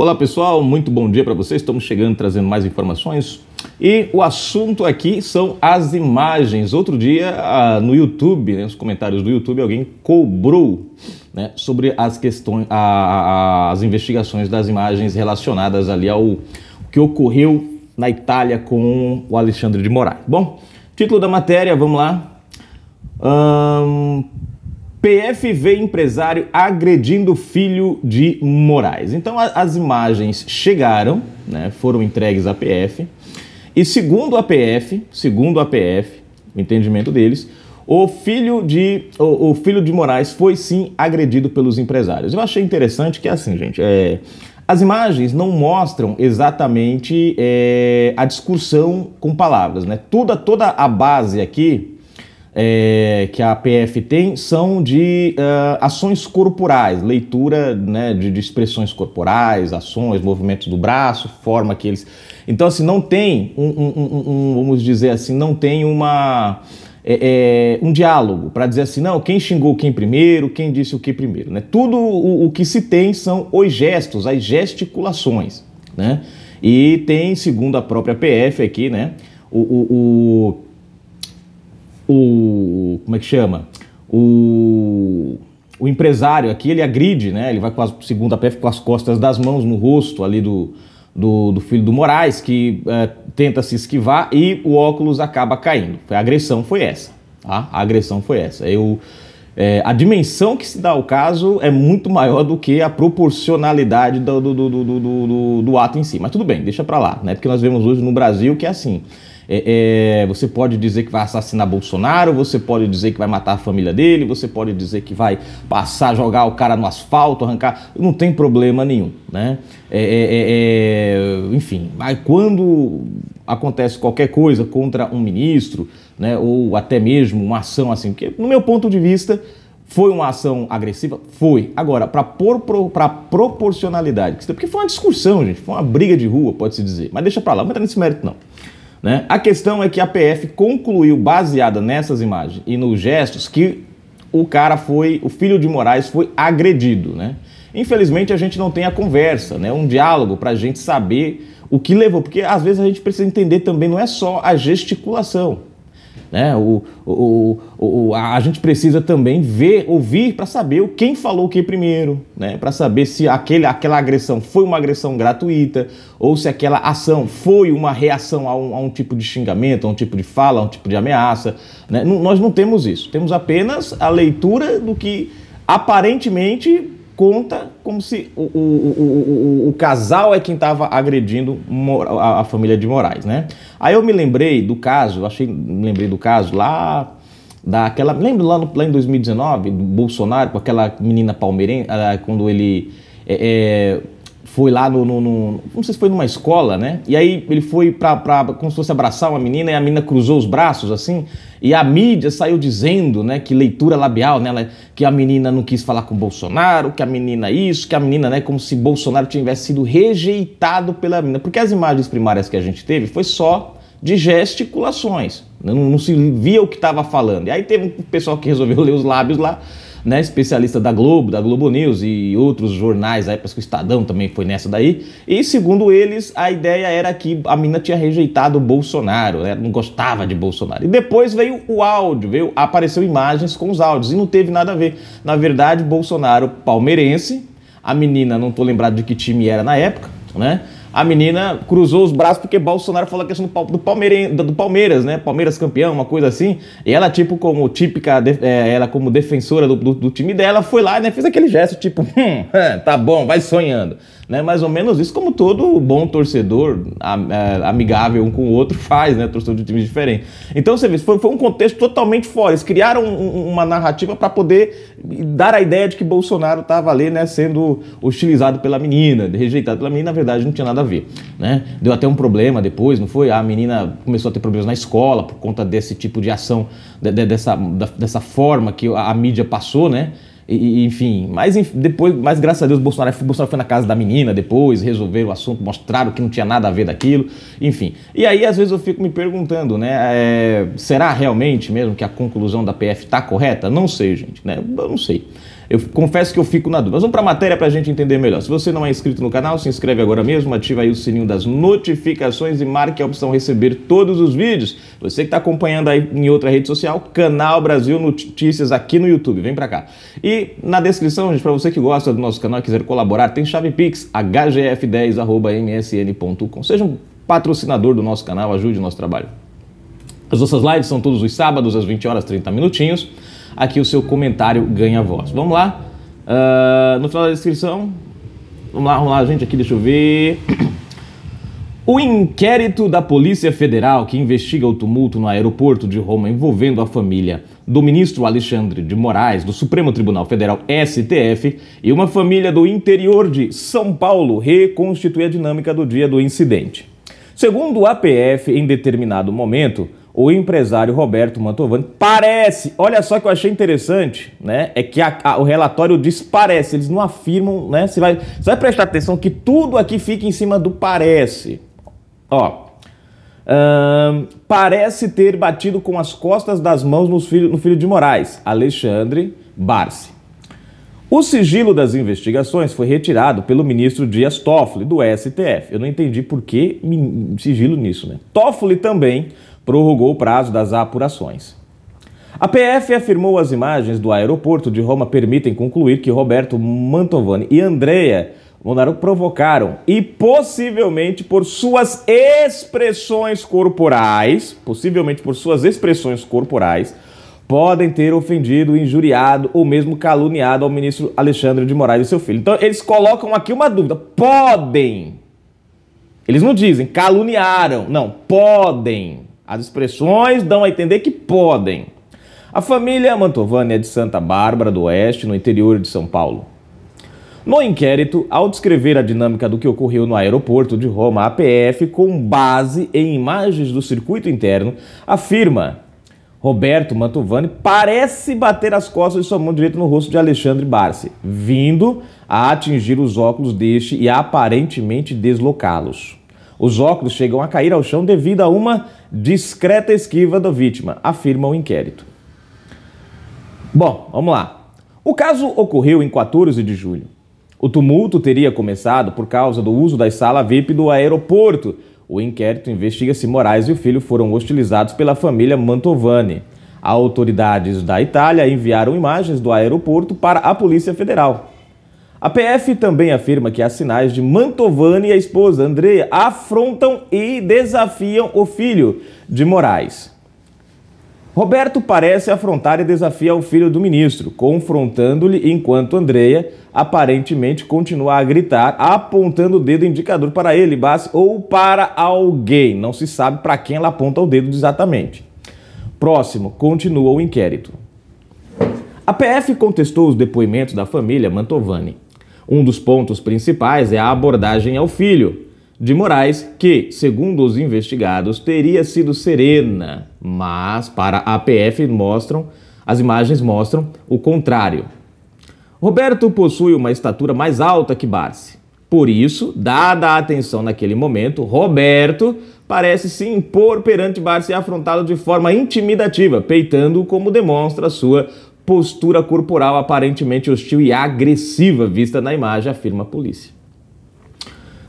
Olá pessoal, muito bom dia para vocês. Estamos chegando trazendo mais informações. E o assunto aqui são as imagens. Outro dia ah, no YouTube, né, nos comentários do YouTube, alguém cobrou né, sobre as questões, a, a, as investigações das imagens relacionadas ali ao que ocorreu na Itália com o Alexandre de Moraes. Bom, título da matéria, vamos lá. Um, PFV empresário agredindo filho de Moraes. Então a, as imagens chegaram, né, foram entregues à PF. E segundo a PF, segundo a PF, o entendimento deles, o filho de o, o, filho de Moraes foi sim agredido pelos empresários. Eu achei interessante que assim, gente, é, as imagens não mostram exatamente é, a discussão com palavras, né? Toda toda a base aqui é, que a PF tem são de uh, ações corporais, leitura né, de, de, expressões corporais, ações, movimentos do braço, forma que eles. Então, assim, não tem um, um, um, vamos dizer assim, não tem uma. É, é, um diálogo para dizer assim, não, quem xingou quem primeiro, quem disse o que primeiro. Né? Tudo o, o que se tem são os gestos, as gesticulações. Né? E tem, segundo a própria PF aqui, né, o, o, o o. Como é que chama? O. O empresário aqui, ele agride, né? Ele vai com a segunda PF, com as costas das mãos no rosto ali do, do, do filho do Moraes, que é, tenta se esquivar e o óculos acaba caindo. A agressão foi essa, tá? A agressão foi essa. Eu, é, a dimensão que se dá ao caso é muito maior do que a proporcionalidade do, do, do, do, do, do ato em si. Mas tudo bem, deixa para lá, né? Porque nós vemos hoje no Brasil que é assim. É, é, você pode dizer que vai assassinar Bolsonaro, você pode dizer que vai matar a família dele, você pode dizer que vai passar, jogar o cara no asfalto, arrancar. Não tem problema nenhum, né? É, é, é, é enfim, mas quando acontece qualquer coisa contra um ministro, né, ou até mesmo uma ação assim, que no meu ponto de vista foi uma ação agressiva? Foi. Agora, para pro, proporcionalidade, porque foi uma discussão, gente, foi uma briga de rua, pode-se dizer, mas deixa para lá, não entra nesse mérito não. Né? A questão é que a PF concluiu, baseada nessas imagens e nos gestos, que o cara foi, o filho de Moraes foi agredido. Né? Infelizmente a gente não tem a conversa, né? um diálogo para a gente saber o que levou, porque às vezes a gente precisa entender também, não é só a gesticulação. Né? O, o, o, a gente precisa também ver, ouvir para saber quem falou o que primeiro, né? para saber se aquele, aquela agressão foi uma agressão gratuita ou se aquela ação foi uma reação a um, a um tipo de xingamento, a um tipo de fala, a um tipo de ameaça. Né? N nós não temos isso, temos apenas a leitura do que aparentemente conta como se o, o, o, o casal é quem estava agredindo a, família de Moraes, né? Aí eu me lembrei do caso, achei, me lembrei do caso lá daquela, lembro lá, no, lá em 2019 do Bolsonaro com aquela menina palmeirense, ah, quando ele é, é, foi lá no, no, no, Não sei se foi numa escola, né? E aí ele foi pra, pra. como se fosse abraçar uma menina, e a menina cruzou os braços, assim, e a mídia saiu dizendo, né, que leitura labial, né? Que a menina não quis falar com Bolsonaro, que a menina isso, que a menina, né, como se Bolsonaro tivesse sido rejeitado pela menina. Porque as imagens primárias que a gente teve foi só de gesticulações. Não, não se via o que estava falando. E aí teve um pessoal que resolveu ler os lábios lá né, especialista da Globo, da Globo News e outros jornais, a época que o Estadão também foi nessa daí. E segundo eles, a ideia era que a mina tinha rejeitado o Bolsonaro, né, não gostava de Bolsonaro. E depois veio o áudio, veio, apareceu imagens com os áudios e não teve nada a ver. Na verdade, Bolsonaro palmeirense, a menina não tô lembrado de que time era na época, né? a menina cruzou os braços porque Bolsonaro falou a questão do, Palmeiras, do Palmeiras, né? Palmeiras campeão, uma coisa assim. E ela, tipo, como típica, é, ela como defensora do, do, do, time dela, foi lá, né? Fez aquele gesto, tipo, hum, é, tá bom, vai sonhando. Né? Mais ou menos isso, como todo bom torcedor, é, amigável um com o outro, faz, né? Torcedor de times diferentes. Então, você vê, foi, foi um contexto totalmente fora. Eles criaram uma narrativa para poder dar a ideia de que Bolsonaro estava ali, né? Sendo hostilizado pela menina, rejeitado pela menina. Na verdade, não tinha nada nada a ver. Né? Deu até um problema depois, não foi? A menina começou a ter problemas na escola por conta desse tipo de ação, de, de, dessa, da, dessa forma que a, a mídia passou, né? E, enfim, mas depois, mas graças a Deus, Bolsonaro, Bolsonaro foi na casa da menina depois, resolveram o assunto, mostraram que não tinha nada a ver daquilo, enfim. E aí, às vezes, eu fico me perguntando, né? É, será realmente mesmo que a conclusão da PF está correta? Não sei, gente, né? Eu não sei. Eu confesso que eu fico na dúvida. Mas vamos para a matéria para a gente entender melhor. Se você não é inscrito no canal, se inscreve agora mesmo, ativa aí o sininho das notificações e marque a opção receber todos os vídeos. Você que está acompanhando aí em outra rede social, Canal Brasil Notícias aqui no YouTube. Vem para cá. E na descrição, gente, para você que gosta do nosso canal e quiser colaborar, tem chave Pix, hgf10.msn.com. Seja um patrocinador do nosso canal, ajude o nosso trabalho. As nossas lives são todos os sábados às 20 horas 30 minutinhos aqui o seu comentário ganha voz. Vamos lá? Uh, no final da descrição. Vamos lá, vamos lá, gente, aqui deixa eu ver. O inquérito da Polícia Federal que investiga o tumulto no aeroporto de Roma envolvendo a família do ministro Alexandre de Moraes, do Supremo Tribunal Federal STF, e uma família do interior de São Paulo reconstitui a dinâmica do dia do incidente. Segundo a PF, em determinado momento, o empresário Roberto Mantovani parece, olha só que eu achei interessante, né? É que a, a, o relatório diz parece, eles não afirmam, né? Você vai, você vai prestar atenção que tudo aqui fica em cima do parece. Ó, hum, parece ter batido com as costas das mãos no filho, no filho de Moraes, Alexandre Barsi. O sigilo das investigações foi retirado pelo ministro Dias Toffoli, do STF. Eu não entendi por que sigilo nisso, né? Toffoli também prorrogou o prazo das apurações. A PF afirmou as imagens do aeroporto de Roma permitem concluir que Roberto Mantovani e Andrea Monaro provocaram e possivelmente por suas expressões corporais, possivelmente por suas expressões corporais, podem ter ofendido, injuriado ou mesmo caluniado ao ministro Alexandre de Moraes e seu filho. Então eles colocam aqui uma dúvida. Podem. Eles não dizem caluniaram, não, podem. As expressões dão a entender que podem. A família Mantovani é de Santa Bárbara do Oeste, no interior de São Paulo. No inquérito, ao descrever a dinâmica do que ocorreu no aeroporto de Roma, a PF, com base em imagens do circuito interno, afirma: Roberto Mantovani parece bater as costas de sua mão direita no rosto de Alexandre Barsi, vindo a atingir os óculos deste e aparentemente deslocá-los. Os óculos chegam a cair ao chão devido a uma discreta esquiva da vítima, afirma o inquérito. Bom, vamos lá. O caso ocorreu em 14 de julho. O tumulto teria começado por causa do uso da sala VIP do aeroporto. O inquérito investiga se Moraes e o filho foram hostilizados pela família Mantovani. Autoridades da Itália enviaram imagens do aeroporto para a Polícia Federal. A PF também afirma que há sinais de Mantovani e a esposa Andrea afrontam e desafiam o filho de Moraes. Roberto parece afrontar e desafiar o filho do ministro, confrontando-lhe enquanto Andreia aparentemente continua a gritar, apontando o dedo indicador para ele, ou para alguém. Não se sabe para quem ela aponta o dedo exatamente. Próximo, continua o inquérito. A PF contestou os depoimentos da família Mantovani. Um dos pontos principais é a abordagem ao filho de Moraes, que, segundo os investigados, teria sido serena, mas para a PF mostram, as imagens mostram o contrário. Roberto possui uma estatura mais alta que Barsi. Por isso, dada a atenção naquele momento, Roberto parece se impor perante Barsi afrontado de forma intimidativa, peitando-o como demonstra sua postura corporal aparentemente hostil e agressiva vista na imagem, afirma a polícia.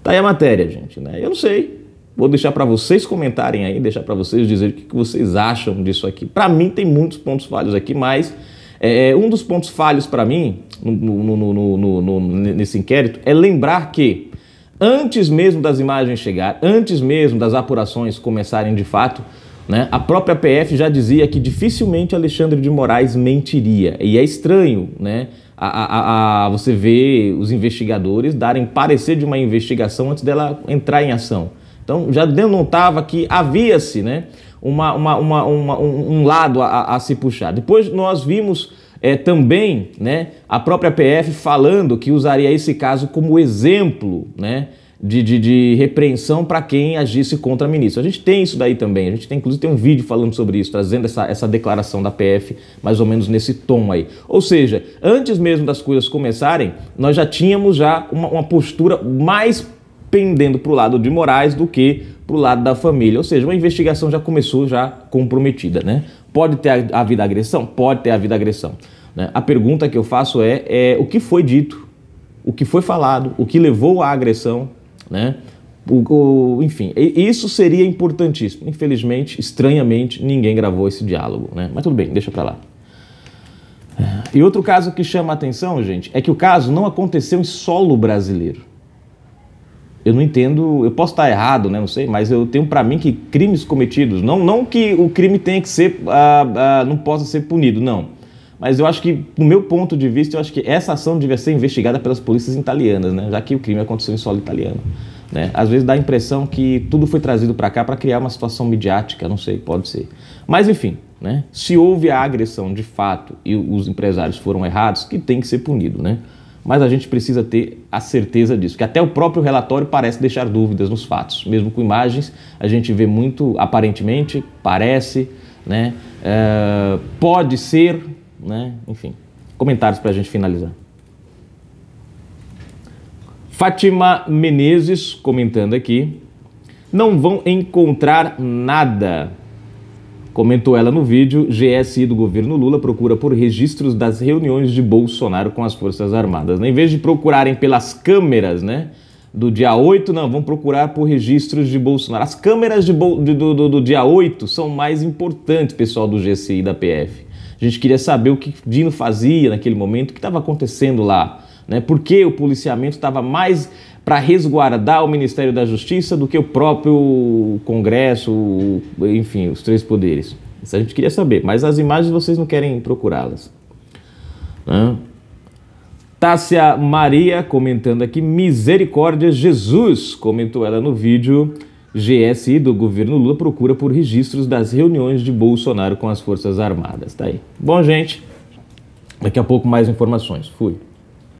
Tá aí a matéria, gente, né? Eu não sei. Vou deixar para vocês comentarem aí, deixar para vocês dizer o que vocês acham disso aqui. Para mim tem muitos pontos falhos aqui, mas é, é um dos pontos falhos para mim no, no, no, nesse inquérito é lembrar que antes mesmo das imagens chegar, antes mesmo das apurações começarem de fato, né? A própria PF já dizia que dificilmente Alexandre de Moraes mentiria. E é estranho né? a, a, a você ver os investigadores darem parecer de uma investigação antes dela entrar em ação. Então já denotava que havia-se né? uma, uma, uma, uma um, um lado a, a se puxar. Depois nós vimos é, também né, a própria PF falando que usaria esse caso como exemplo né, de, de, de repreensão para quem agisse contra ministro. A gente tem isso daí também. A gente tem, inclusive, tem um vídeo falando sobre isso, trazendo essa, essa declaração da PF mais ou menos nesse tom aí. Ou seja, antes mesmo das coisas começarem, nós já tínhamos já uma, uma postura mais pendendo para o lado de Moraes do que para o lado da família. Ou seja, uma investigação já começou já comprometida, né? Pode ter havido agressão? Pode ter havido agressão. Né? A pergunta que eu faço é, é o que foi dito? O que foi falado? O que levou à agressão? né? O, o, enfim, isso seria importantíssimo. Infelizmente, estranhamente, ninguém gravou esse diálogo, né? Mas tudo bem, deixa para lá. É, e outro caso que chama a atenção, gente, é que o caso não aconteceu em solo brasileiro. Eu não entendo, eu posso estar errado, né? Não sei, mas eu tenho para mim que crimes cometidos, não, não que o crime tenha que ser, ah, ah, não possa ser punido, não mas eu acho que, do meu ponto de vista, eu acho que essa ação devia ser investigada pelas polícias italianas, né? Já que o crime aconteceu em solo italiano. Né? Às vezes dá a impressão que tudo foi trazido para cá para criar uma situação midiática, não sei, pode ser. Mas enfim, né? se houve a agressão de fato e os empresários foram errados, que tem que ser punido, né? Mas a gente precisa ter a certeza disso, que até o próprio relatório parece deixar dúvidas nos fatos. Mesmo com imagens, a gente vê muito aparentemente, parece, né? É, pode ser, né? Enfim, comentários para a gente finalizar. Fátima Menezes comentando aqui. Não vão encontrar nada. Comentou ela no vídeo, GSI do governo Lula procura por registros das reuniões de Bolsonaro com as Forças Armadas. Em vez de procurarem pelas câmeras, né? Do dia 8, não, vão procurar por registros de Bolsonaro. As câmeras de, do, do, do dia 8 são mais importantes, pessoal do GSI e da PF. A gente queria saber o que Dino fazia naquele momento, o que estava acontecendo lá, né? Por que o policiamento estava mais para resguardar o Ministério da Justiça do que o próprio Congresso, enfim, os três poderes. Isso a gente queria saber, mas as imagens vocês não querem procurá-las. Né? Tássia Maria comentando aqui, misericórdia, Jesus, comentou ela no vídeo. GSI do governo Lula procura por registros das reuniões de Bolsonaro com as Forças Armadas. Tá aí. Bom, gente, daqui a pouco mais informações. Fui.